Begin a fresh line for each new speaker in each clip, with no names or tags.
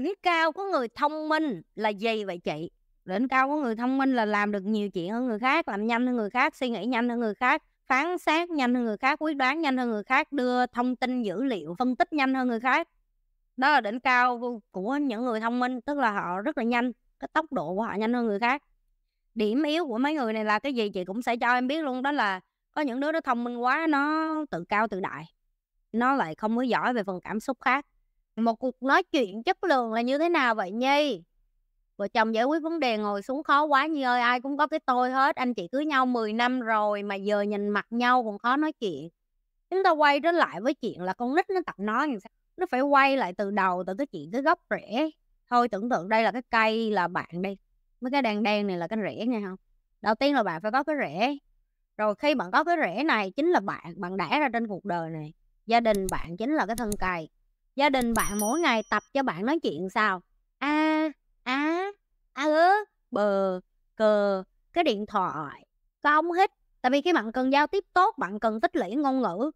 đỉnh cao của người thông minh là gì vậy chị đỉnh cao của người thông minh là làm được nhiều chuyện hơn người khác làm nhanh hơn người khác suy nghĩ nhanh hơn người khác phán xét nhanh hơn người khác quyết đoán nhanh hơn người khác đưa thông tin dữ liệu phân tích nhanh hơn người khác đó là đỉnh cao của những người thông minh tức là họ rất là nhanh cái tốc độ của họ nhanh hơn người khác điểm yếu của mấy người này là cái gì chị cũng sẽ cho em biết luôn đó là có những đứa nó thông minh quá nó tự cao tự đại nó lại không có giỏi về phần cảm xúc khác một cuộc nói chuyện chất lượng là như thế nào vậy nhi vợ chồng giải quyết vấn đề ngồi xuống khó quá nhi ơi ai cũng có cái tôi hết anh chị cưới nhau 10 năm rồi mà giờ nhìn mặt nhau còn khó nói chuyện chúng ta quay trở lại với chuyện là con nít nó tập nói làm sao nó phải quay lại từ đầu từ cái chuyện cái gốc rễ thôi tưởng tượng đây là cái cây là bạn đi mấy cái đèn đen này là cái rễ nghe không đầu tiên là bạn phải có cái rễ rồi khi bạn có cái rễ này chính là bạn bạn đã ra trên cuộc đời này gia đình bạn chính là cái thân cây gia đình bạn mỗi ngày tập cho bạn nói chuyện sao a á a ớ bờ cờ cái điện thoại có công hít tại vì khi bạn cần giao tiếp tốt bạn cần tích lũy ngôn ngữ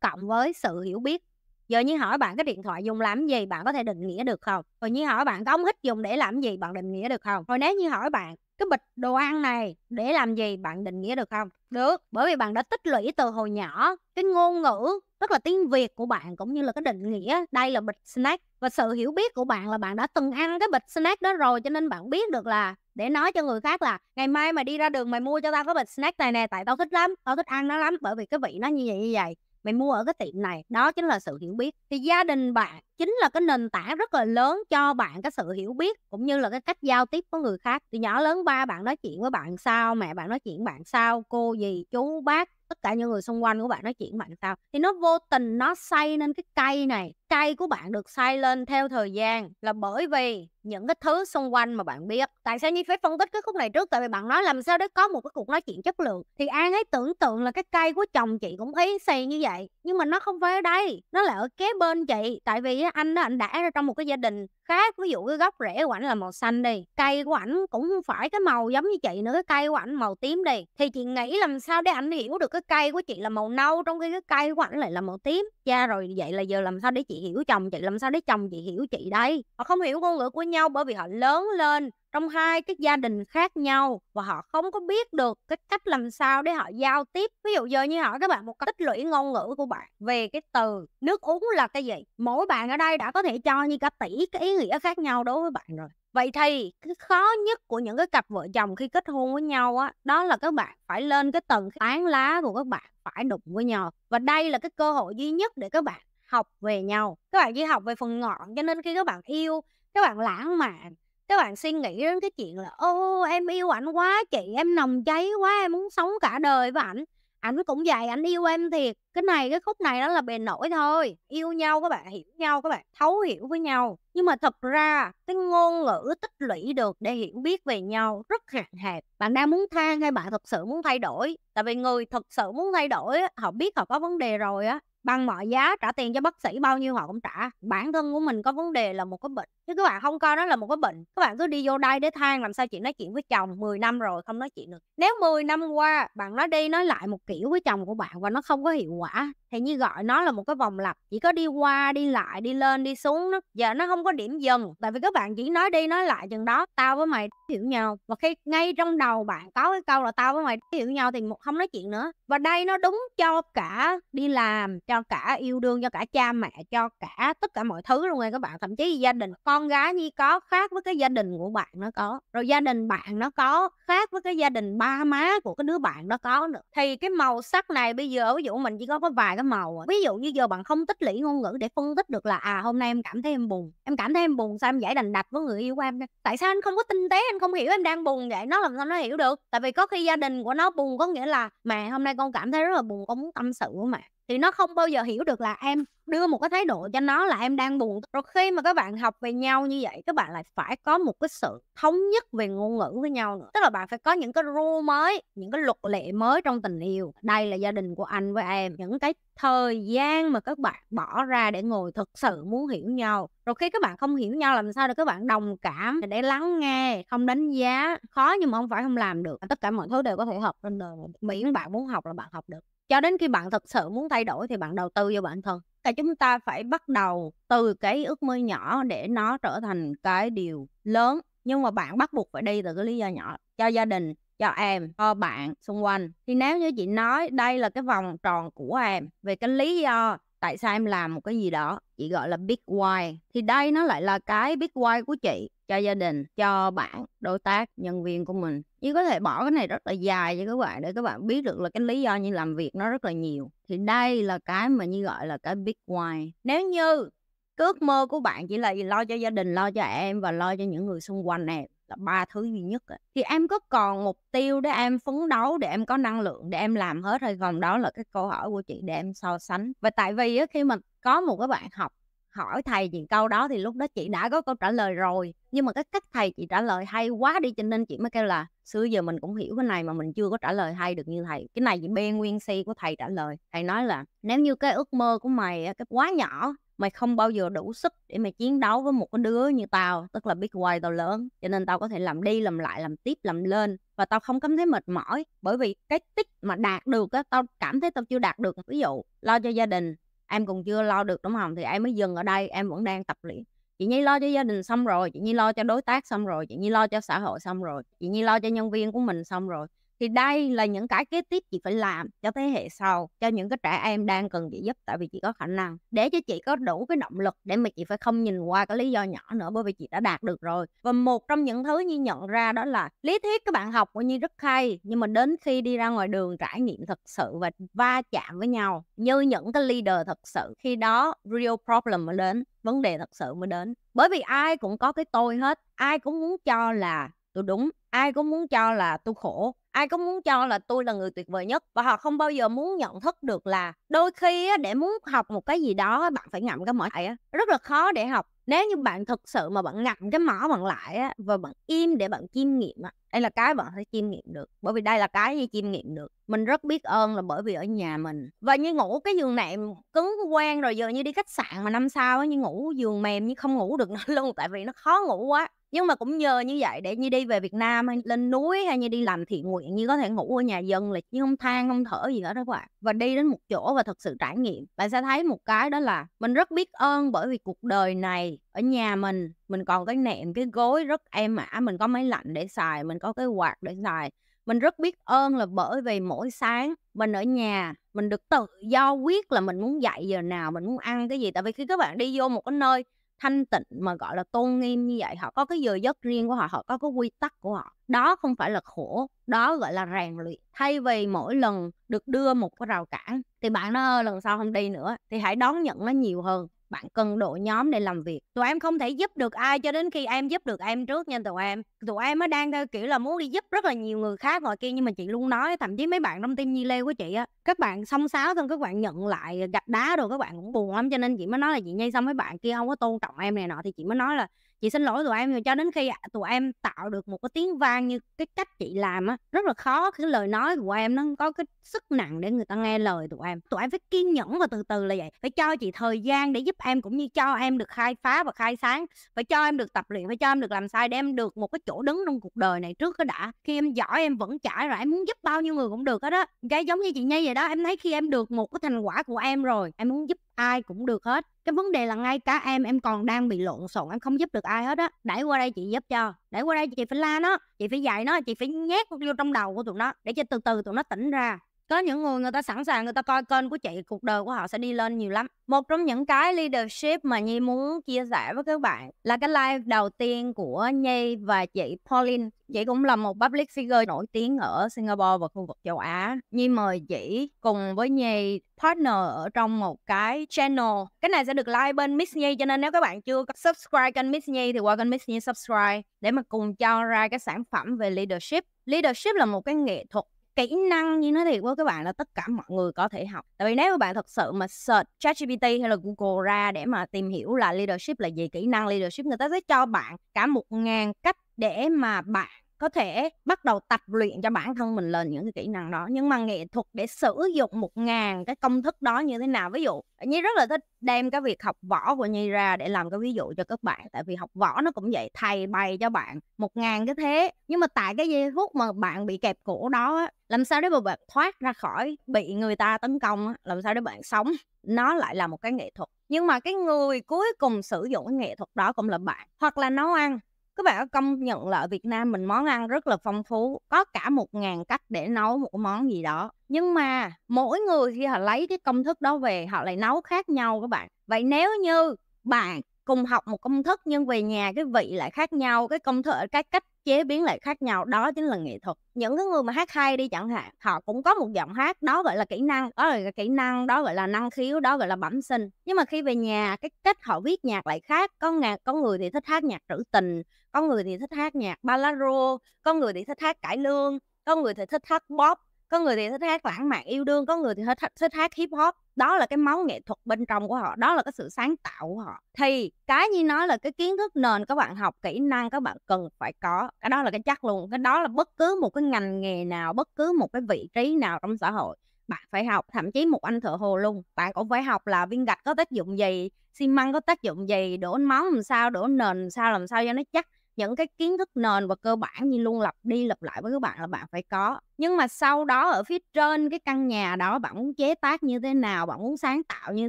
cộng với sự hiểu biết giờ như hỏi bạn cái điện thoại dùng làm gì bạn có thể định nghĩa được không rồi như hỏi bạn có ống hít dùng để làm gì bạn định nghĩa được không rồi nếu như hỏi bạn cái bịch đồ ăn này để làm gì bạn định nghĩa được không được bởi vì bạn đã tích lũy từ hồi nhỏ cái ngôn ngữ rất là tiếng việt của bạn cũng như là cái định nghĩa đây là bịch snack và sự hiểu biết của bạn là bạn đã từng ăn cái bịch snack đó rồi cho nên bạn biết được là để nói cho người khác là ngày mai mày đi ra đường mày mua cho tao cái bịch snack này nè tại tao thích lắm tao thích ăn nó lắm bởi vì cái vị nó như vậy như vậy mày mua ở cái tiệm này đó chính là sự hiểu biết thì gia đình bạn chính là cái nền tảng rất là lớn cho bạn cái sự hiểu biết cũng như là cái cách giao tiếp với người khác từ nhỏ lớn ba bạn nói chuyện với bạn sao mẹ bạn nói chuyện bạn sao cô gì chú bác tất cả những người xung quanh của bạn nói chuyện bạn sao thì nó vô tình nó xây nên cái cây này cây của bạn được xây lên theo thời gian là bởi vì những cái thứ xung quanh mà bạn biết tại sao như phải phân tích cái khúc này trước tại vì bạn nói làm sao để có một cái cuộc nói chuyện chất lượng thì an ấy tưởng tượng là cái cây của chồng chị cũng ý xây như vậy nhưng mà nó không phải ở đây nó là ở kế bên chị tại vì anh đó anh đã ra trong một cái gia đình khác ví dụ cái gốc rễ của ảnh là màu xanh đi cây của ảnh cũng không phải cái màu giống như chị nữa cái cây của ảnh màu tím đi thì chị nghĩ làm sao để ảnh hiểu được cái cây của chị là màu nâu trong khi cái cây của ảnh lại là màu tím cha rồi vậy là giờ làm sao để chị hiểu chồng chị làm sao để chồng chị hiểu chị đây họ không hiểu ngôn ngữ của nhau bởi vì họ lớn lên trong hai cái gia đình khác nhau và họ không có biết được cái cách làm sao để họ giao tiếp ví dụ giờ như hỏi các bạn một cách tích lũy ngôn ngữ của bạn về cái từ nước uống là cái gì mỗi bạn ở đây đã có thể cho như cả tỷ cái ý nghĩa khác nhau đối với bạn rồi vậy thì cái khó nhất của những cái cặp vợ chồng khi kết hôn với nhau á đó là các bạn phải lên cái tầng tán lá của các bạn phải đụng với nhau và đây là cái cơ hội duy nhất để các bạn học về nhau các bạn chỉ học về phần ngọn cho nên khi các bạn yêu các bạn lãng mạn các bạn suy nghĩ đến cái chuyện là ô em yêu ảnh quá chị em nồng cháy quá em muốn sống cả đời với ảnh ảnh cũng vậy ảnh yêu em thiệt cái này cái khúc này đó là bề nổi thôi yêu nhau các bạn hiểu nhau các bạn thấu hiểu với nhau nhưng mà thật ra cái ngôn ngữ tích lũy được để hiểu biết về nhau rất hạn hẹp bạn đang muốn than hay bạn thật sự muốn thay đổi tại vì người thật sự muốn thay đổi họ biết họ có vấn đề rồi á bằng mọi giá trả tiền cho bác sĩ bao nhiêu họ cũng trả bản thân của mình có vấn đề là một cái bệnh chứ các bạn không coi nó là một cái bệnh các bạn cứ đi vô đây để than làm sao chị nói chuyện với chồng 10 năm rồi không nói chuyện được nếu 10 năm qua bạn nói đi nói lại một kiểu với chồng của bạn và nó không có hiệu quả thì như gọi nó là một cái vòng lặp chỉ có đi qua đi lại đi lên đi xuống nó giờ nó không có điểm dừng tại vì các bạn chỉ nói đi nói lại chừng đó tao với mày hiểu nhau và khi ngay trong đầu bạn có cái câu là tao với mày hiểu nhau thì một không nói chuyện nữa và đây nó đúng cho cả đi làm cho cả yêu đương cho cả cha mẹ cho cả tất cả mọi thứ luôn rồi các bạn thậm chí gia đình con con gái nhi có khác với cái gia đình của bạn nó có rồi gia đình bạn nó có khác với cái gia đình ba má của cái đứa bạn nó có nữa thì cái màu sắc này bây giờ ví dụ mình chỉ có có vài cái màu à, ví dụ như giờ bạn không tích lũy ngôn ngữ để phân tích được là à hôm nay em cảm thấy em buồn em cảm thấy em buồn sao em giải đành đạch với người yêu của em tại sao anh không có tinh tế anh không hiểu em đang buồn vậy nó làm sao nó hiểu được tại vì có khi gia đình của nó buồn có nghĩa là mẹ hôm nay con cảm thấy rất là buồn con muốn tâm sự của mẹ thì nó không bao giờ hiểu được là em đưa một cái thái độ cho nó là em đang buồn rồi khi mà các bạn học về nhau như vậy các bạn lại phải có một cái sự thống nhất về ngôn ngữ với nhau nữa tức là bạn phải có những cái rule mới những cái luật lệ mới trong tình yêu đây là gia đình của anh với em những cái thời gian mà các bạn bỏ ra để ngồi thực sự muốn hiểu nhau rồi khi các bạn không hiểu nhau làm sao để các bạn đồng cảm để lắng nghe không đánh giá khó nhưng mà không phải không làm được tất cả mọi thứ đều có thể học trên đời miễn bạn muốn học là bạn học được cho đến khi bạn thật sự muốn thay đổi thì bạn đầu tư vào bản thân là chúng ta phải bắt đầu từ cái ước mơ nhỏ để nó trở thành cái điều lớn nhưng mà bạn bắt buộc phải đi từ cái lý do nhỏ cho gia đình cho em cho bạn xung quanh thì nếu như chị nói đây là cái vòng tròn của em về cái lý do tại sao em làm một cái gì đó chị gọi là big why thì đây nó lại là cái big why của chị cho gia đình cho bạn đối tác nhân viên của mình chứ có thể bỏ cái này rất là dài cho các bạn để các bạn biết được là cái lý do như làm việc nó rất là nhiều thì đây là cái mà như gọi là cái big why nếu như ước mơ của bạn chỉ là lo cho gia đình lo cho em và lo cho những người xung quanh em là ba thứ duy nhất ấy. thì em có còn mục tiêu để em phấn đấu để em có năng lượng để em làm hết hay còn đó là cái câu hỏi của chị để em so sánh và tại vì ấy, khi mà có một cái bạn học hỏi thầy chuyện câu đó thì lúc đó chị đã có câu trả lời rồi nhưng mà cái cách thầy chị trả lời hay quá đi cho nên chị mới kêu là xưa giờ mình cũng hiểu cái này mà mình chưa có trả lời hay được như thầy cái này chị bê nguyên si của thầy trả lời thầy nói là nếu như cái ước mơ của mày cái quá nhỏ mày không bao giờ đủ sức để mày chiến đấu với một cái đứa như tao tức là big quay tao lớn cho nên tao có thể làm đi làm lại làm tiếp làm lên và tao không cảm thấy mệt mỏi bởi vì cái tích mà đạt được á tao cảm thấy tao chưa đạt được ví dụ lo cho gia đình em còn chưa lo được đúng không thì em mới dừng ở đây em vẫn đang tập luyện chị nhi lo cho gia đình xong rồi chị nhi lo cho đối tác xong rồi chị nhi lo cho xã hội xong rồi chị nhi lo cho nhân viên của mình xong rồi thì đây là những cái kế tiếp chị phải làm cho thế hệ sau cho những cái trẻ em đang cần chị giúp tại vì chị có khả năng để cho chị có đủ cái động lực để mà chị phải không nhìn qua cái lý do nhỏ nữa bởi vì chị đã đạt được rồi và một trong những thứ như nhận ra đó là lý thuyết các bạn học của như rất hay nhưng mà đến khi đi ra ngoài đường trải nghiệm thật sự và va chạm với nhau như những cái leader thật sự khi đó real problem mới đến vấn đề thật sự mới đến bởi vì ai cũng có cái tôi hết ai cũng muốn cho là tôi đúng ai cũng muốn cho là tôi khổ ai cũng muốn cho là tôi là người tuyệt vời nhất và họ không bao giờ muốn nhận thức được là đôi khi để muốn học một cái gì đó bạn phải ngậm cái mỏ lại rất là khó để học nếu như bạn thực sự mà bạn ngậm cái mỏ bạn lại và bạn im để bạn chiêm nghiệm đây là cái bạn phải chiêm nghiệm được bởi vì đây là cái gì chiêm nghiệm được mình rất biết ơn là bởi vì ở nhà mình và như ngủ cái giường nệm cứng quen rồi giờ như đi khách sạn mà năm sau á như ngủ giường mềm như không ngủ được nữa luôn tại vì nó khó ngủ quá nhưng mà cũng nhờ như vậy để như đi về Việt Nam hay lên núi hay như đi làm thiện nguyện như có thể ngủ ở nhà dân là chứ không than không thở gì hết đó các bạn và đi đến một chỗ và thật sự trải nghiệm bạn sẽ thấy một cái đó là mình rất biết ơn bởi vì cuộc đời này ở nhà mình mình còn cái nệm cái gối rất êm ả mình có máy lạnh để xài mình có cái quạt để xài mình rất biết ơn là bởi vì mỗi sáng mình ở nhà mình được tự do quyết là mình muốn dậy giờ nào mình muốn ăn cái gì tại vì khi các bạn đi vô một cái nơi thanh tịnh mà gọi là tôn nghiêm như vậy họ có cái giờ giấc riêng của họ họ có cái quy tắc của họ đó không phải là khổ đó gọi là rèn luyện thay vì mỗi lần được đưa một cái rào cản thì bạn nó lần sau không đi nữa thì hãy đón nhận nó nhiều hơn bạn cần đội nhóm để làm việc tụi em không thể giúp được ai cho đến khi em giúp được em trước nha tụi em tụi em mới đang theo kiểu là muốn đi giúp rất là nhiều người khác ngoài kia nhưng mà chị luôn nói thậm chí mấy bạn trong team nhi lê của chị á các bạn xong sáo xong các bạn nhận lại gạch đá rồi các bạn cũng buồn lắm cho nên chị mới nói là chị nhây xong mấy bạn kia không có tôn trọng em này nọ thì chị mới nói là chị xin lỗi tụi em nhưng cho đến khi à, tụi em tạo được một cái tiếng vang như cái cách chị làm á rất là khó cái lời nói của em nó có cái sức nặng để người ta nghe lời tụi em tụi em phải kiên nhẫn và từ từ là vậy phải cho chị thời gian để giúp em cũng như cho em được khai phá và khai sáng phải cho em được tập luyện phải cho em được làm sai để em được một cái chỗ đứng trong cuộc đời này trước cái đã khi em giỏi em vẫn chải rồi em muốn giúp bao nhiêu người cũng được hết á cái giống như chị nhi vậy đó em thấy khi em được một cái thành quả của em rồi em muốn giúp ai cũng được hết cái vấn đề là ngay cả em em còn đang bị lộn xộn em không giúp được ai hết á đẩy qua đây chị giúp cho đẩy qua đây chị phải la nó chị phải dạy nó chị phải nhét vô trong đầu của tụi nó để cho từ từ tụi nó tỉnh ra có những người người ta sẵn sàng người ta coi kênh của chị cuộc đời của họ sẽ đi lên nhiều lắm một trong những cái leadership mà nhi muốn chia sẻ với các bạn là cái live đầu tiên của nhi và chị pauline chị cũng là một public figure nổi tiếng ở singapore và khu vực châu á nhi mời chị cùng với nhi partner ở trong một cái channel cái này sẽ được like bên miss nhi cho nên nếu các bạn chưa subscribe kênh miss nhi thì qua kênh miss nhi subscribe để mà cùng cho ra cái sản phẩm về leadership leadership là một cái nghệ thuật kỹ năng như nói thiệt với các bạn là tất cả mọi người có thể học tại vì nếu mà bạn thật sự mà search ChatGPT hay là Google ra để mà tìm hiểu là leadership là gì kỹ năng leadership người ta sẽ cho bạn cả một ngàn cách để mà bạn có thể bắt đầu tập luyện cho bản thân mình lên những cái kỹ năng đó nhưng mà nghệ thuật để sử dụng một ngàn cái công thức đó như thế nào ví dụ nhi rất là thích đem cái việc học võ của nhi ra để làm cái ví dụ cho các bạn tại vì học võ nó cũng vậy thầy bày cho bạn một ngàn cái thế nhưng mà tại cái giây phút mà bạn bị kẹp cổ đó làm sao để mà bạn thoát ra khỏi bị người ta tấn công làm sao để bạn sống nó lại là một cái nghệ thuật nhưng mà cái người cuối cùng sử dụng cái nghệ thuật đó cũng là bạn hoặc là nấu ăn các bạn có công nhận là ở Việt Nam mình món ăn rất là phong phú có cả một ngàn cách để nấu một món gì đó nhưng mà mỗi người khi họ lấy cái công thức đó về họ lại nấu khác nhau các bạn vậy nếu như bạn cùng học một công thức nhưng về nhà cái vị lại khác nhau cái công thức cái cách chế biến lại khác nhau đó chính là nghệ thuật những cái người mà hát hay đi chẳng hạn họ cũng có một giọng hát đó gọi là kỹ năng đó là kỹ năng đó gọi là năng khiếu đó gọi là bẩm sinh nhưng mà khi về nhà cái cách họ viết nhạc lại khác có nhạc có người thì thích hát nhạc trữ tình có người thì thích hát nhạc ballado có người thì thích hát cải lương có người thì thích hát pop có người thì thích hát lãng mạn yêu đương có người thì thích, thích hát hip hop đó là cái máu nghệ thuật bên trong của họ đó là cái sự sáng tạo của họ thì cái như nói là cái kiến thức nền các bạn học kỹ năng các bạn cần phải có cái đó là cái chắc luôn cái đó là bất cứ một cái ngành nghề nào bất cứ một cái vị trí nào trong xã hội bạn phải học thậm chí một anh thợ hồ luôn bạn cũng phải học là viên gạch có tác dụng gì xi măng có tác dụng gì đổ máu làm sao đổ nền làm sao làm sao cho nó chắc những cái kiến thức nền và cơ bản như luôn lặp đi lặp lại với các bạn là bạn phải có nhưng mà sau đó ở phía trên cái căn nhà đó bạn muốn chế tác như thế nào bạn muốn sáng tạo như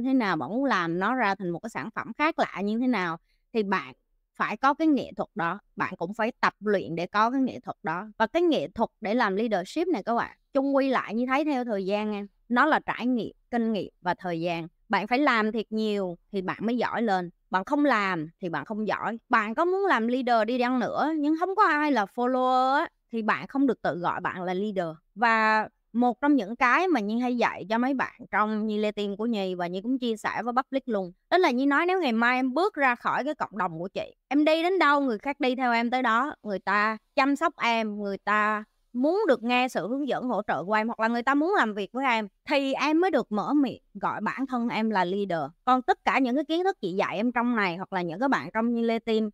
thế nào bạn muốn làm nó ra thành một cái sản phẩm khác lạ như thế nào thì bạn phải có cái nghệ thuật đó bạn cũng phải tập luyện để có cái nghệ thuật đó và cái nghệ thuật để làm leadership này các bạn chung quy lại như thấy theo thời gian em nó là trải nghiệm kinh nghiệm và thời gian bạn phải làm thiệt nhiều thì bạn mới giỏi lên bạn không làm thì bạn không giỏi bạn có muốn làm leader đi đăng nữa nhưng không có ai là follower ấy, thì bạn không được tự gọi bạn là leader và một trong những cái mà Nhi hay dạy cho mấy bạn trong Nhi Lê Tiên của Nhi và Nhi cũng chia sẻ với public luôn. Đó là Nhi nói nếu ngày mai em bước ra khỏi cái cộng đồng của chị, em đi đến đâu người khác đi theo em tới đó, người ta chăm sóc em, người ta muốn được nghe sự hướng dẫn hỗ trợ của em hoặc là người ta muốn làm việc với em thì em mới được mở miệng gọi bản thân em là leader còn tất cả những cái kiến thức chị dạy em trong này hoặc là những cái bạn trong Nile team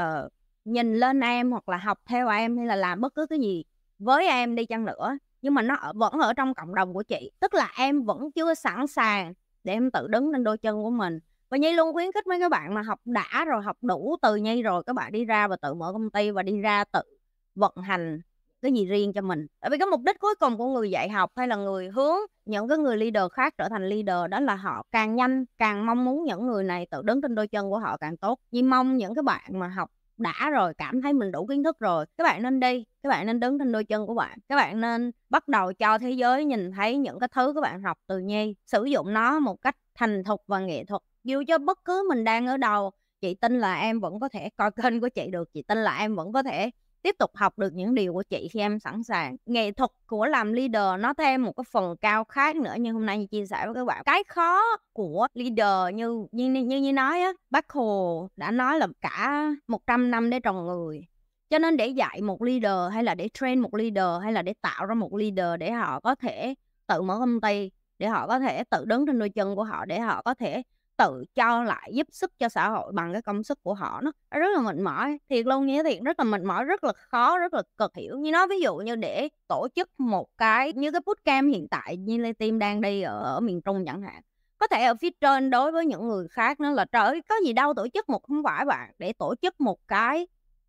uh, nhìn lên em hoặc là học theo em hay là làm bất cứ cái gì với em đi chăng nữa nhưng mà nó ở, vẫn ở trong cộng đồng của chị tức là em vẫn chưa sẵn sàng để em tự đứng lên đôi chân của mình và nhi luôn khuyến khích mấy các bạn mà học đã rồi học đủ từ nhi rồi các bạn đi ra và tự mở công ty và đi ra tự vận hành cái gì riêng cho mình tại vì cái mục đích cuối cùng của người dạy học hay là người hướng những cái người leader khác trở thành leader đó là họ càng nhanh càng mong muốn những người này tự đứng trên đôi chân của họ càng tốt Nhi mong những cái bạn mà học đã rồi cảm thấy mình đủ kiến thức rồi các bạn nên đi các bạn nên đứng trên đôi chân của bạn các bạn nên bắt đầu cho thế giới nhìn thấy những cái thứ các bạn học từ nhi sử dụng nó một cách thành thục và nghệ thuật dù cho bất cứ mình đang ở đâu chị tin là em vẫn có thể coi kênh của chị được chị tin là em vẫn có thể tiếp tục học được những điều của chị khi em sẵn sàng nghệ thuật của làm leader nó thêm một cái phần cao khác nữa như hôm nay như chia sẻ với các bạn cái khó của leader như như như, như nói á bác hồ đã nói là cả 100 năm để trồng người cho nên để dạy một leader hay là để train một leader hay là để tạo ra một leader để họ có thể tự mở công ty để họ có thể tự đứng trên đôi chân của họ để họ có thể tự cho lại giúp sức cho xã hội bằng cái công sức của họ nó rất là mệt mỏi thiệt luôn như thiệt rất là mệt mỏi rất là khó rất là cực hiểu như nói ví dụ như để tổ chức một cái như cái bootcamp hiện tại như Lê Tim đang đi ở, ở miền Trung chẳng hạn có thể ở phía trên đối với những người khác nó là trời ơi, có gì đâu tổ chức một không phải bạn để tổ chức một cái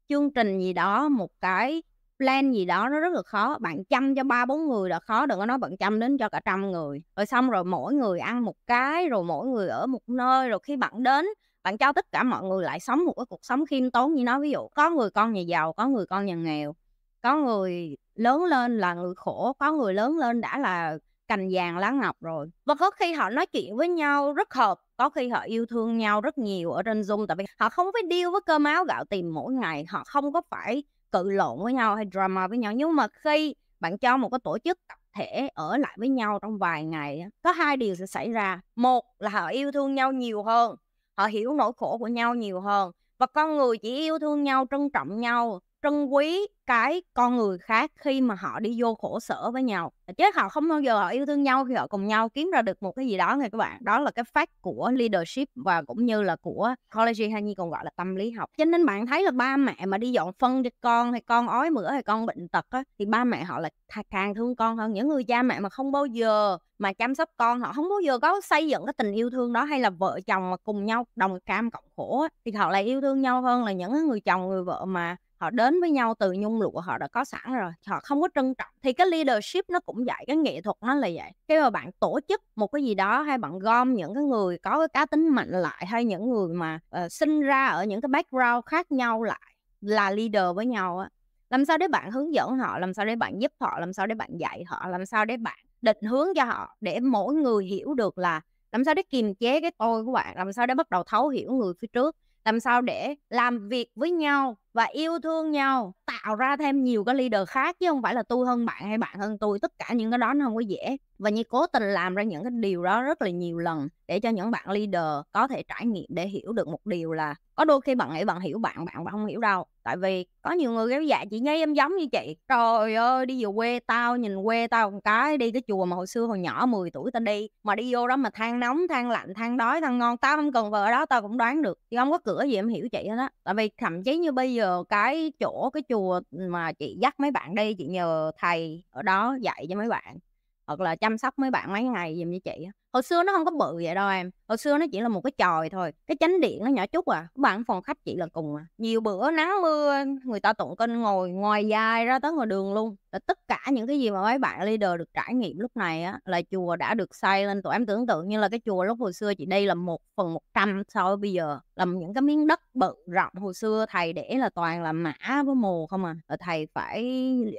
chương trình gì đó một cái plan gì đó nó rất là khó bạn chăm cho ba bốn người là khó đừng có nói bạn chăm đến cho cả trăm người rồi xong rồi mỗi người ăn một cái rồi mỗi người ở một nơi rồi khi bạn đến bạn cho tất cả mọi người lại sống một cái cuộc sống khiêm tốn như nói ví dụ có người con nhà giàu có người con nhà nghèo có người lớn lên là người khổ có người lớn lên đã là cành vàng lá ngọc rồi và có khi họ nói chuyện với nhau rất hợp có khi họ yêu thương nhau rất nhiều ở trên zoom tại vì họ không phải điêu với cơm áo gạo tiền mỗi ngày họ không có phải cự lộn với nhau hay drama với nhau nhưng mà khi bạn cho một cái tổ chức tập thể ở lại với nhau trong vài ngày có hai điều sẽ xảy ra một là họ yêu thương nhau nhiều hơn họ hiểu nỗi khổ của nhau nhiều hơn và con người chỉ yêu thương nhau trân trọng nhau trân quý cái con người khác khi mà họ đi vô khổ sở với nhau chứ họ không bao giờ họ yêu thương nhau khi họ cùng nhau kiếm ra được một cái gì đó nha các bạn đó là cái phát của leadership và cũng như là của college hay như còn gọi là tâm lý học cho nên bạn thấy là ba mẹ mà đi dọn phân cho con hay con ói mửa hay con bệnh tật á, thì ba mẹ họ là càng thương con hơn những người cha mẹ mà không bao giờ mà chăm sóc con họ không bao giờ có xây dựng cái tình yêu thương đó hay là vợ chồng mà cùng nhau đồng cam cộng khổ á, thì họ lại yêu thương nhau hơn là những người chồng người vợ mà họ đến với nhau từ nhung lụa họ đã có sẵn rồi họ không có trân trọng thì cái leadership nó cũng vậy cái nghệ thuật nó là vậy khi mà bạn tổ chức một cái gì đó hay bạn gom những cái người có cái cá tính mạnh lại hay những người mà uh, sinh ra ở những cái background khác nhau lại là leader với nhau á làm sao để bạn hướng dẫn họ làm sao để bạn giúp họ làm sao để bạn dạy họ làm sao để bạn định hướng cho họ để mỗi người hiểu được là làm sao để kiềm chế cái tôi của bạn làm sao để bắt đầu thấu hiểu người phía trước làm sao để làm việc với nhau và yêu thương nhau tạo ra thêm nhiều cái leader khác chứ không phải là tôi hơn bạn hay bạn hơn tôi tất cả những cái đó nó không có dễ và như cố tình làm ra những cái điều đó rất là nhiều lần để cho những bạn leader có thể trải nghiệm để hiểu được một điều là có đôi khi bạn nghĩ bạn hiểu bạn bạn bạn không hiểu đâu tại vì có nhiều người kéo dạ chị ngay em giống như chị trời ơi đi về quê tao nhìn quê tao một cái đi cái chùa mà hồi xưa hồi nhỏ 10 tuổi tao đi mà đi vô đó mà than nóng than lạnh than đói than ngon tao không cần vợ đó tao cũng đoán được chứ không có cửa gì em hiểu chị hết á tại vì thậm chí như bây giờ cái chỗ cái chùa mà chị dắt mấy bạn đi chị nhờ thầy ở đó dạy cho mấy bạn hoặc là chăm sóc mấy bạn mấy ngày dùm cho chị hồi xưa nó không có bự vậy đâu em hồi xưa nó chỉ là một cái chòi thôi cái chánh điện nó nhỏ chút à các bạn phòng khách chị là cùng à nhiều bữa nắng mưa người ta tụng kinh ngồi ngoài dài ra tới ngoài đường luôn là tất cả những cái gì mà mấy bạn leader được trải nghiệm lúc này á là chùa đã được xây lên tụi em tưởng tượng như là cái chùa lúc hồi xưa chị đi là một phần một trăm so với bây giờ làm những cái miếng đất bự rộng hồi xưa thầy để là toàn là mã với mồ không à thầy phải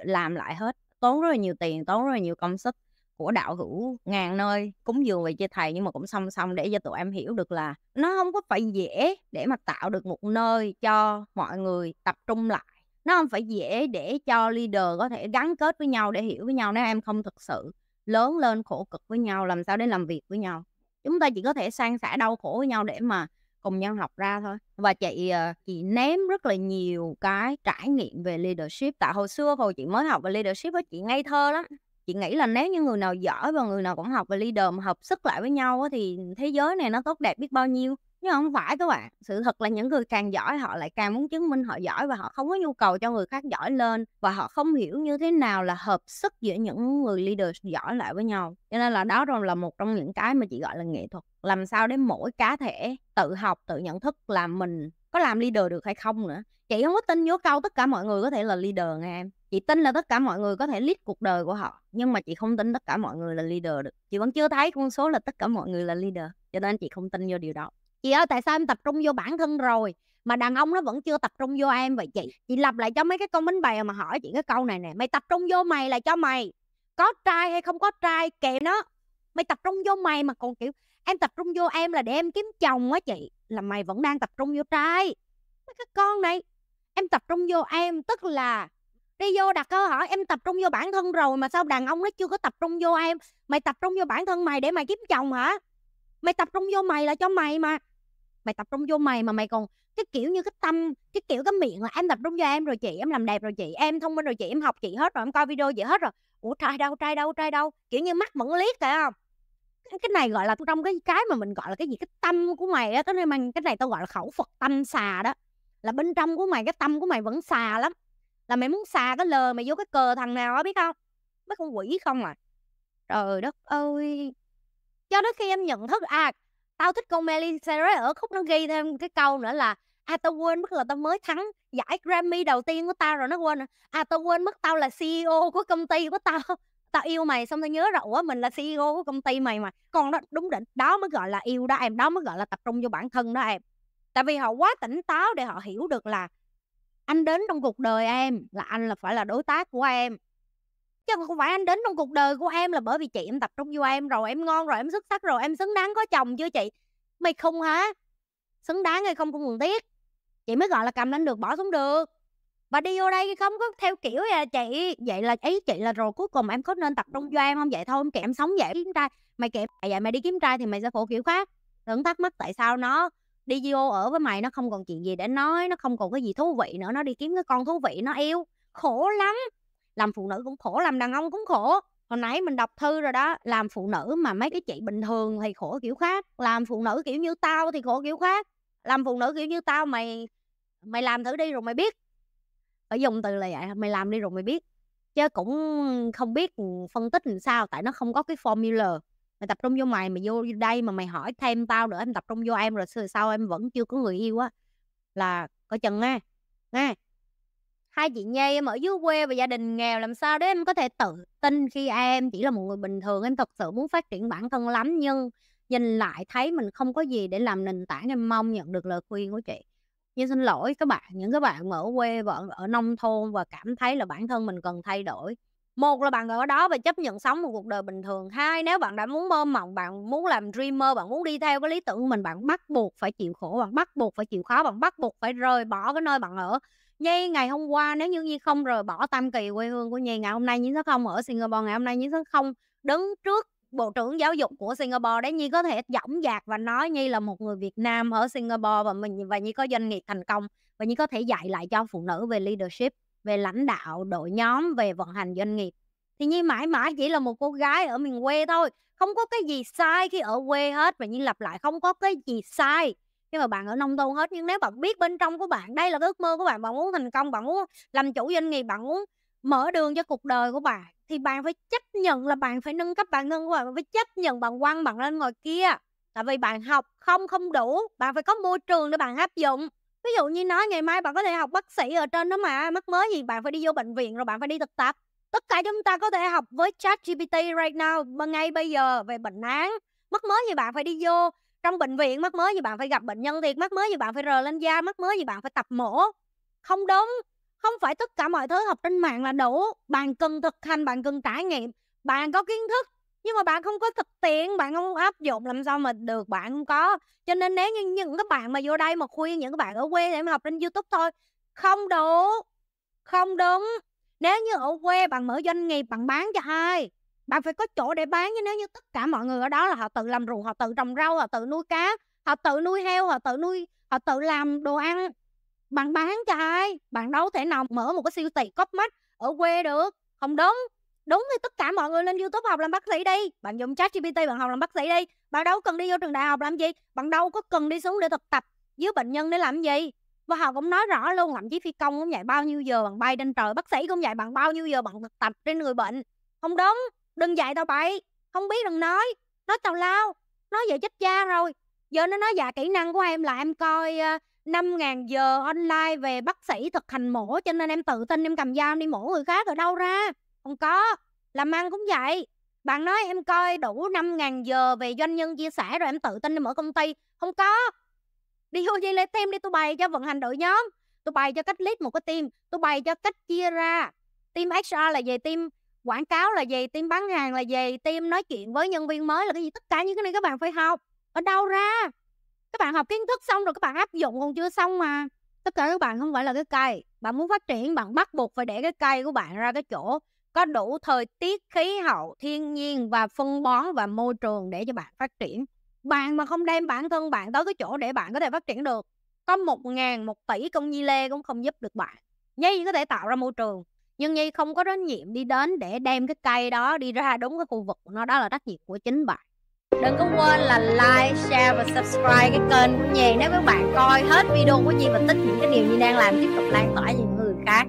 làm lại hết tốn rất là nhiều tiền tốn rất là nhiều công sức của đạo hữu ngàn nơi cúng dường về cho thầy nhưng mà cũng song song để cho tụi em hiểu được là nó không có phải dễ để mà tạo được một nơi cho mọi người tập trung lại nó không phải dễ để cho leader có thể gắn kết với nhau để hiểu với nhau nếu em không thực sự lớn lên khổ cực với nhau làm sao để làm việc với nhau chúng ta chỉ có thể san sẻ đau khổ với nhau để mà cùng nhau học ra thôi và chị ờ, chị ném rất là nhiều cái trải nghiệm về leadership tại hồi xưa hồi chị mới học về leadership đó chị ngây thơ lắm chị nghĩ là nếu như người nào giỏi và người nào cũng học và leader mà hợp sức lại với nhau thì thế giới này nó tốt đẹp biết bao nhiêu nhưng không phải các bạn sự thật là những người càng giỏi họ lại càng muốn chứng minh họ giỏi và họ không có nhu cầu cho người khác giỏi lên và họ không hiểu như thế nào là hợp sức giữa những người leader giỏi lại với nhau cho nên là đó rồi là một trong những cái mà chị gọi là nghệ thuật làm sao để mỗi cá thể tự học tự nhận thức là mình có làm leader được hay không nữa chị không có tin vô câu tất cả mọi người có thể là leader nghe em chị tin là tất cả mọi người có thể lead cuộc đời của họ nhưng mà chị không tin tất cả mọi người là leader được chị vẫn chưa thấy con số là tất cả mọi người là leader cho nên chị không tin vô điều đó chị ơi tại sao em tập trung vô bản thân rồi mà đàn ông nó vẫn chưa tập trung vô em vậy chị chị lặp lại cho mấy cái con bánh bèo mà hỏi chị cái câu này nè mày tập trung vô mày là cho mày có trai hay không có trai kèm nó mày tập trung vô mày mà còn kiểu em tập trung vô em là để em kiếm chồng á chị là mày vẫn đang tập trung vô trai mấy cái con này em tập trung vô em tức là đi vô đặt câu hỏi em tập trung vô bản thân rồi mà sao đàn ông nó chưa có tập trung vô em mày tập trung vô bản thân mày để mày kiếm chồng hả mày tập trung vô mày là cho mày mà mày tập trung vô mày mà mày còn cái kiểu như cái tâm cái kiểu cái miệng là em tập trung vô em rồi chị em làm đẹp rồi chị em thông minh rồi chị em học chị hết rồi em coi video chị hết rồi ủa trai đâu trai đâu trai đâu kiểu như mắt vẫn liếc kìa không cái này gọi là trong cái cái mà mình gọi là cái gì cái tâm của mày á cái này mình cái này tao gọi là khẩu phật tâm xà đó là bên trong của mày cái tâm của mày vẫn xà lắm là mày muốn xà cái lờ mày vô cái cờ thằng nào á biết không mấy con quỷ không à trời đất ơi cho đến khi em nhận thức à tao thích con Miley Cyrus ở khúc nó ghi thêm cái câu nữa là à tao quên mất là tao mới thắng giải Grammy đầu tiên của tao rồi nó quên à, à tao quên mất tao là CEO của công ty của tao tao yêu mày xong tao nhớ rồi ủa mình là CEO của công ty mày mà còn đó đúng định đó mới gọi là yêu đó em đó mới gọi là tập trung vô bản thân đó em tại vì họ quá tỉnh táo để họ hiểu được là anh đến trong cuộc đời em là anh là phải là đối tác của em chứ không phải anh đến trong cuộc đời của em là bởi vì chị em tập trung vô em rồi em ngon rồi em xuất sắc rồi em xứng đáng có chồng chưa chị mày không hả xứng đáng hay không cũng cần thiết chị mới gọi là cầm lên được bỏ xuống được và đi vô đây không có theo kiểu vậy chị vậy là ý chị là rồi cuối cùng em có nên tập trung cho em không vậy thôi em kệ em sống vậy kiếm trai mày kệ vậy mày đi kiếm trai thì mày sẽ khổ kiểu khác đừng thắc mắc tại sao nó đi vô ở với mày nó không còn chuyện gì để nói nó không còn cái gì thú vị nữa nó đi kiếm cái con thú vị nó yêu khổ lắm làm phụ nữ cũng khổ làm đàn ông cũng khổ hồi nãy mình đọc thư rồi đó làm phụ nữ mà mấy cái chị bình thường thì khổ kiểu khác làm phụ nữ kiểu như tao thì khổ kiểu khác làm phụ nữ kiểu như tao mày mày làm thử đi rồi mày biết ở dùng từ là vậy mày làm đi rồi mày biết chứ cũng không biết phân tích làm sao tại nó không có cái formula mày tập trung vô mày mày vô đây mà mày hỏi thêm tao nữa em tập trung vô em rồi sau em vẫn chưa có người yêu á là coi chừng á nha hai chị nhây em ở dưới quê và gia đình nghèo làm sao để em có thể tự tin khi em chỉ là một người bình thường em thật sự muốn phát triển bản thân lắm nhưng nhìn lại thấy mình không có gì để làm nền tảng em mong nhận được lời khuyên của chị nhưng xin lỗi các bạn những các bạn ở quê và ở nông thôn và cảm thấy là bản thân mình cần thay đổi một là bạn ở đó và chấp nhận sống một cuộc đời bình thường hai nếu bạn đã muốn mơ mộng bạn muốn làm dreamer bạn muốn đi theo cái lý tưởng của mình bạn bắt buộc phải chịu khổ bạn bắt buộc phải chịu khó bạn bắt buộc phải rời bỏ cái nơi bạn ở Nhi ngày hôm qua nếu như Nhi không rời bỏ tam kỳ quê hương của Nhi ngày hôm nay Nhi sẽ không ở Singapore ngày hôm nay Nhi sẽ không đứng trước Bộ trưởng Giáo dục của Singapore đấy Nhi có thể dõng dạc và nói Nhi là một người Việt Nam ở Singapore và mình và Nhi có doanh nghiệp thành công và Nhi có thể dạy lại cho phụ nữ về leadership về lãnh đạo đội nhóm về vận hành doanh nghiệp thì như mãi mãi chỉ là một cô gái ở miền quê thôi không có cái gì sai khi ở quê hết và như lặp lại không có cái gì sai nhưng mà bạn ở nông thôn hết nhưng nếu bạn biết bên trong của bạn đây là cái ước mơ của bạn bạn muốn thành công bạn muốn làm chủ doanh nghiệp bạn muốn mở đường cho cuộc đời của bạn thì bạn phải chấp nhận là bạn phải nâng cấp bản thân của bạn, phải chấp nhận bạn quăng bạn lên ngoài kia tại vì bạn học không không đủ bạn phải có môi trường để bạn áp dụng ví dụ như nói ngày mai bạn có thể học bác sĩ ở trên đó mà mắc mới gì bạn phải đi vô bệnh viện rồi bạn phải đi thực tập tất cả chúng ta có thể học với chat GPT right now ngay bây giờ về bệnh án mắc mới gì bạn phải đi vô trong bệnh viện mắc mới gì bạn phải gặp bệnh nhân thiệt mắc mới gì bạn phải rờ lên da mắc mới gì bạn phải tập mổ không đúng không phải tất cả mọi thứ học trên mạng là đủ bạn cần thực hành bạn cần trải nghiệm bạn có kiến thức nhưng mà bạn không có thực tiễn bạn không áp dụng làm sao mà được bạn không có cho nên nếu như những các bạn mà vô đây mà khuyên những các bạn ở quê để mà học trên youtube thôi không đủ không đúng nếu như ở quê bạn mở doanh nghiệp bạn bán cho ai bạn phải có chỗ để bán chứ nếu như tất cả mọi người ở đó là họ tự làm ruộng họ tự trồng rau họ tự nuôi cá họ tự nuôi heo họ tự nuôi họ tự làm đồ ăn bạn bán cho ai bạn đâu thể nào mở một cái siêu thị cóp mắt ở quê được không đúng đúng thì tất cả mọi người lên youtube học làm bác sĩ đi bạn dùng chat gpt bạn học làm bác sĩ đi bạn đâu cần đi vô trường đại học làm gì bạn đâu có cần đi xuống để thực tập với bệnh nhân để làm gì và họ cũng nói rõ luôn thậm chí phi công cũng dạy bao nhiêu giờ bạn bay trên trời bác sĩ cũng dạy bạn bao nhiêu giờ bạn thực tập trên người bệnh không đúng đừng dạy tao bậy không biết đừng nói nói tào lao nói về chết cha rồi giờ nó nói dạ kỹ năng của em là em coi uh, ờ, 5.000 giờ online về bác sĩ thực hành mổ cho nên em tự tin em cầm dao đi mổ người khác ở đâu ra không có làm ăn cũng vậy bạn nói em coi đủ 5 ngàn giờ về doanh nhân chia sẻ rồi em tự tin đi mở công ty không có đi vô dây lấy team đi tôi bày cho vận hành đội nhóm tôi bày cho cách lead một cái team tôi bày cho cách chia ra team HR là về team quảng cáo là gì team bán hàng là gì team nói chuyện với nhân viên mới là cái gì tất cả những cái này các bạn phải học ở đâu ra các bạn học kiến thức xong rồi các bạn áp dụng còn chưa xong mà tất cả các bạn không phải là cái cây bạn muốn phát triển bạn bắt buộc phải để cái cây của bạn ra cái chỗ có đủ thời tiết khí hậu thiên nhiên và phân bón và môi trường để cho bạn phát triển bạn mà không đem bản thân bạn tới cái chỗ để bạn có thể phát triển được có một ngàn một tỷ công nhi lê cũng không giúp được bạn nhi có thể tạo ra môi trường nhưng nhi không có trách nhiệm đi đến để đem cái cây đó đi ra đúng cái khu vực của nó đó là trách nhiệm của chính bạn đừng có quên là like share và subscribe cái kênh của nhi nếu các bạn coi hết video của nhi và thích những cái điều nhi đang làm tiếp tục lan tỏa những người khác